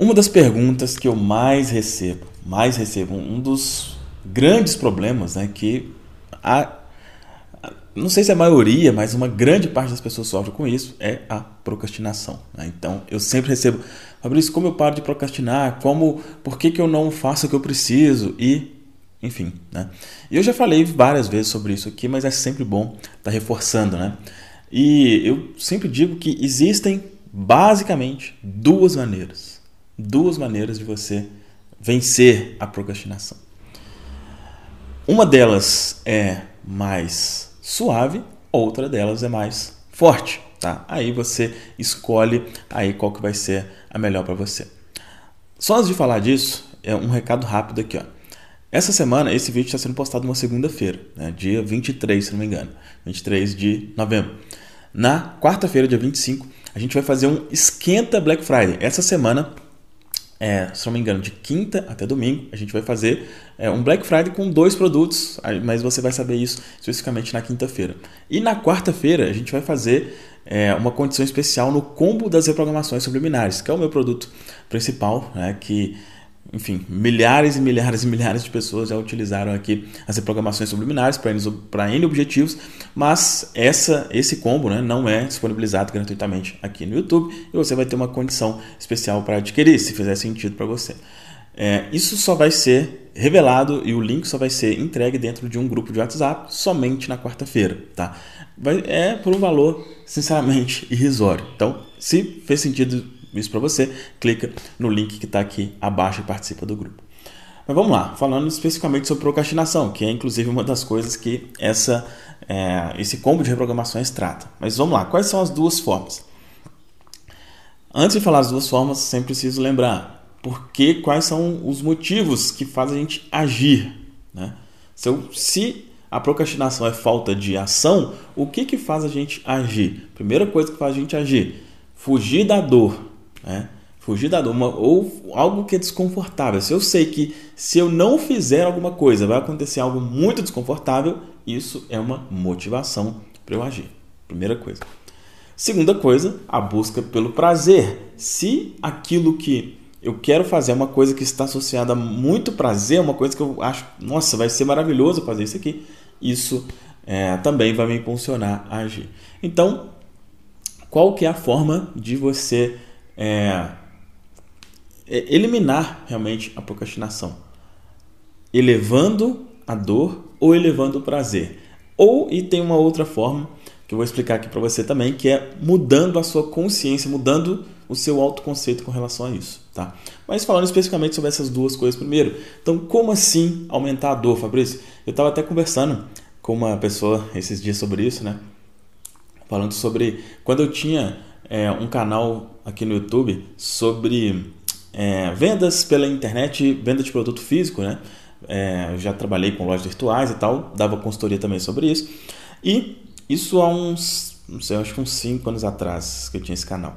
Uma das perguntas que eu mais recebo, mais recebo, um dos grandes problemas, né, que a, não sei se é a maioria, mas uma grande parte das pessoas sofre com isso, é a procrastinação. Né? Então, eu sempre recebo, Fabrício, como eu paro de procrastinar? Como, por que, que eu não faço o que eu preciso? E, enfim, né? E eu já falei várias vezes sobre isso aqui, mas é sempre bom estar tá reforçando, né? E eu sempre digo que existem, basicamente, duas maneiras duas maneiras de você vencer a procrastinação. Uma delas é mais suave, outra delas é mais forte, tá? Aí você escolhe aí qual que vai ser a melhor para você. Só antes de falar disso, é um recado rápido aqui, ó. Essa semana, esse vídeo está sendo postado uma segunda-feira, né? dia 23, se não me engano, 23 de novembro. Na quarta-feira, dia 25, a gente vai fazer um esquenta Black Friday. Essa semana é, se não me engano, de quinta até domingo, a gente vai fazer é, um Black Friday com dois produtos, mas você vai saber isso especificamente na quinta-feira. E na quarta-feira, a gente vai fazer é, uma condição especial no combo das reprogramações subliminares, que é o meu produto principal, né, que enfim, milhares e milhares e milhares de pessoas já utilizaram aqui as reprogramações subliminares para N objetivos, mas essa, esse combo né, não é disponibilizado gratuitamente aqui no YouTube e você vai ter uma condição especial para adquirir, se fizer sentido para você. É, isso só vai ser revelado e o link só vai ser entregue dentro de um grupo de WhatsApp somente na quarta-feira, tá? Vai, é por um valor, sinceramente, irrisório. Então, se fez sentido isso para você, clica no link que está aqui abaixo e participa do grupo. Mas vamos lá, falando especificamente sobre procrastinação, que é inclusive uma das coisas que essa, é, esse combo de reprogramações trata. Mas vamos lá, quais são as duas formas? Antes de falar as duas formas, sempre preciso lembrar porque quais são os motivos que fazem a gente agir. Né? Se, então, eu, se a procrastinação é falta de ação, o que, que faz a gente agir? Primeira coisa que faz a gente agir, fugir da dor. Né? Fugir da dor, uma, ou algo que é desconfortável. Se eu sei que se eu não fizer alguma coisa vai acontecer algo muito desconfortável, isso é uma motivação para eu agir. Primeira coisa. Segunda coisa, a busca pelo prazer. Se aquilo que eu quero fazer é uma coisa que está associada a muito prazer, uma coisa que eu acho, nossa, vai ser maravilhoso fazer isso aqui, isso é, também vai me impulsionar a agir. Então, qual que é a forma de você é, é, eliminar realmente a procrastinação, elevando a dor ou elevando o prazer. Ou, e tem uma outra forma que eu vou explicar aqui para você também, que é mudando a sua consciência, mudando o seu autoconceito com relação a isso, tá? Mas falando especificamente sobre essas duas coisas primeiro. Então, como assim aumentar a dor, Fabrício? Eu estava até conversando com uma pessoa esses dias sobre isso, né? Falando sobre quando eu tinha é, um canal aqui no YouTube sobre é, vendas pela internet, venda de produto físico, né? É, eu já trabalhei com lojas virtuais e tal, dava consultoria também sobre isso. E isso há uns, não sei, acho que uns 5 anos atrás que eu tinha esse canal.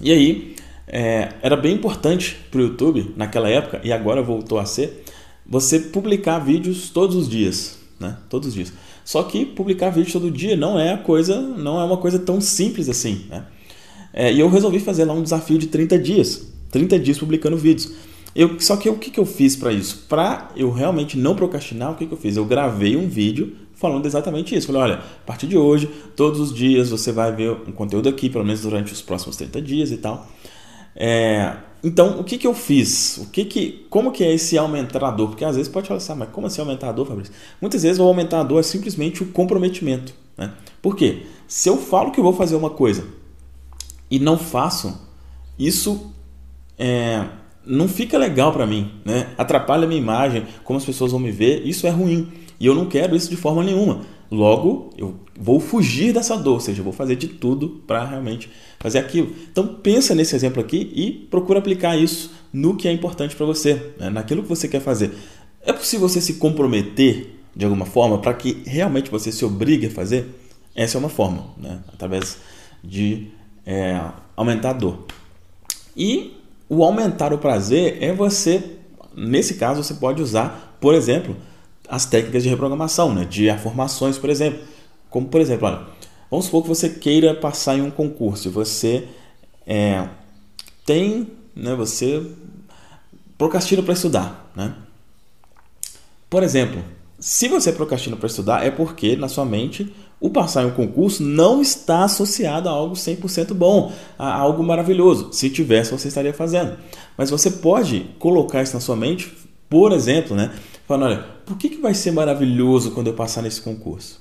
E aí, é, era bem importante para o YouTube naquela época, e agora voltou a ser, você publicar vídeos todos os dias, né? Todos os dias. Só que publicar vídeo todo dia não é a coisa, não é uma coisa tão simples assim, né? É, e eu resolvi fazer lá um desafio de 30 dias, 30 dias publicando vídeos. Eu, só que o que, que eu fiz para isso? Para eu realmente não procrastinar, o que, que eu fiz? Eu gravei um vídeo falando exatamente isso. Falei, olha, a partir de hoje, todos os dias você vai ver um conteúdo aqui, pelo menos durante os próximos 30 dias e tal. É, então, o que, que eu fiz? O que que, como que é esse aumentador? Porque às vezes pode falar assim, ah, mas como assim aumentador, Fabrício? Muitas vezes o aumentador é simplesmente o comprometimento. Né? Por quê? Se eu falo que vou fazer uma coisa e não faço, isso é, não fica legal para mim, né? atrapalha a minha imagem, como as pessoas vão me ver, isso é ruim. E eu não quero isso de forma nenhuma. Logo, eu vou fugir dessa dor, ou seja, eu vou fazer de tudo para realmente fazer aquilo. Então, pensa nesse exemplo aqui e procura aplicar isso no que é importante para você, né? naquilo que você quer fazer. É possível você se comprometer de alguma forma para que realmente você se obrigue a fazer? Essa é uma forma, né? através de é, aumentar a dor. E o aumentar o prazer é você, nesse caso, você pode usar, por exemplo, as técnicas de reprogramação, né? de afirmações, por exemplo. Como, por exemplo, olha, vamos supor que você queira passar em um concurso, você é, tem, né, você procrastina para estudar. Né? Por exemplo, se você procrastina para estudar, é porque na sua mente o passar em um concurso não está associado a algo 100% bom, a algo maravilhoso. Se tivesse, você estaria fazendo. Mas você pode colocar isso na sua mente, por exemplo, né? Falando, olha, por que, que vai ser maravilhoso quando eu passar nesse concurso?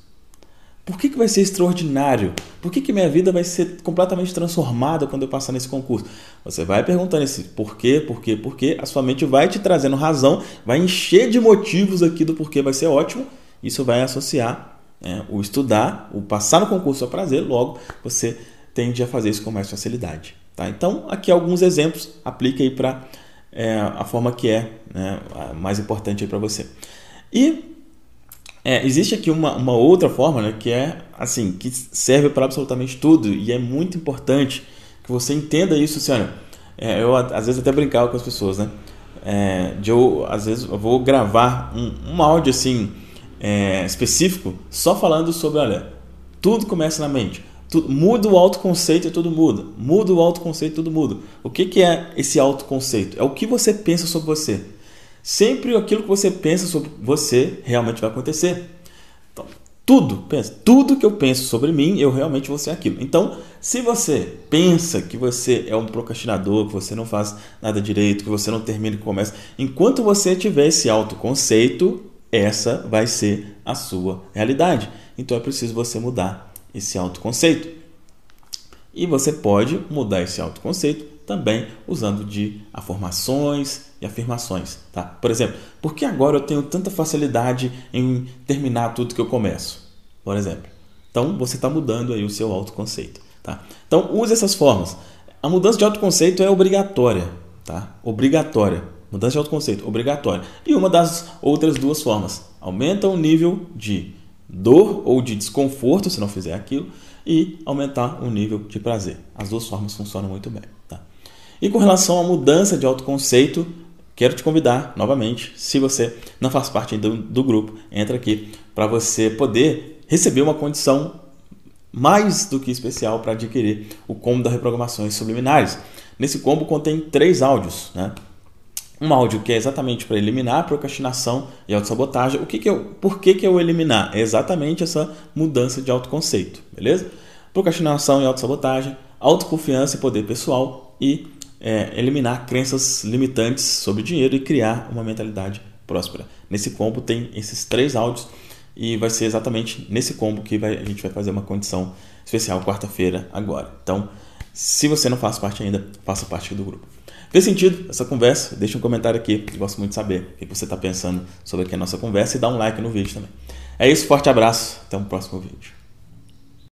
Por que, que vai ser extraordinário? Por que, que minha vida vai ser completamente transformada quando eu passar nesse concurso? Você vai perguntando esse porquê, porquê, porquê, a sua mente vai te trazendo razão, vai encher de motivos aqui do porquê vai ser ótimo, isso vai associar né, o estudar, o passar no concurso a é prazer, logo você tende a fazer isso com mais facilidade. Tá? Então, aqui alguns exemplos, aplique aí para é, a forma que é né, a mais importante para você. E é, existe aqui uma, uma outra forma né, que é assim que serve para absolutamente tudo e é muito importante que você entenda isso, assim, olha, é, eu às vezes até brincava com as pessoas, né? É, de eu, às vezes eu vou gravar um, um áudio assim é, específico só falando sobre, olha, tudo começa na mente. Tu, muda o autoconceito e tudo muda. Muda o autoconceito e tudo muda. O que, que é esse autoconceito? É o que você pensa sobre você. Sempre aquilo que você pensa sobre você realmente vai acontecer. Então, tudo, pensa, tudo que eu penso sobre mim, eu realmente vou ser aquilo. Então, se você pensa que você é um procrastinador, que você não faz nada direito, que você não termina e começa, enquanto você tiver esse autoconceito, essa vai ser a sua realidade. Então é preciso você mudar esse autoconceito. E você pode mudar esse autoconceito também usando de afirmações e afirmações, tá? Por exemplo, por que agora eu tenho tanta facilidade em terminar tudo que eu começo? Por exemplo. Então, você está mudando aí o seu autoconceito, tá? Então, use essas formas. A mudança de autoconceito é obrigatória, tá? Obrigatória. Mudança de autoconceito, obrigatória. E uma das outras duas formas. Aumenta o nível de dor ou de desconforto se não fizer aquilo e aumentar o nível de prazer. As duas formas funcionam muito bem. Tá? E com relação à mudança de autoconceito, quero te convidar novamente, se você não faz parte do, do grupo, entra aqui para você poder receber uma condição mais do que especial para adquirir o combo das reprogramações subliminares. Nesse combo contém três áudios, né? um áudio que é exatamente para eliminar a procrastinação e autossabotagem. O que que eu, por que, que eu eliminar? É exatamente essa mudança de autoconceito, beleza? Procrastinação e autossabotagem, autoconfiança e poder pessoal e é, eliminar crenças limitantes sobre dinheiro e criar uma mentalidade próspera. Nesse combo tem esses três áudios e vai ser exatamente nesse combo que vai, a gente vai fazer uma condição especial quarta-feira agora. Então, se você não faz parte ainda, faça parte do grupo. Fez sentido essa conversa? Deixa um comentário aqui, eu gosto muito de saber o que você está pensando sobre aqui a nossa conversa e dá um like no vídeo também. É isso, forte abraço, até o um próximo vídeo.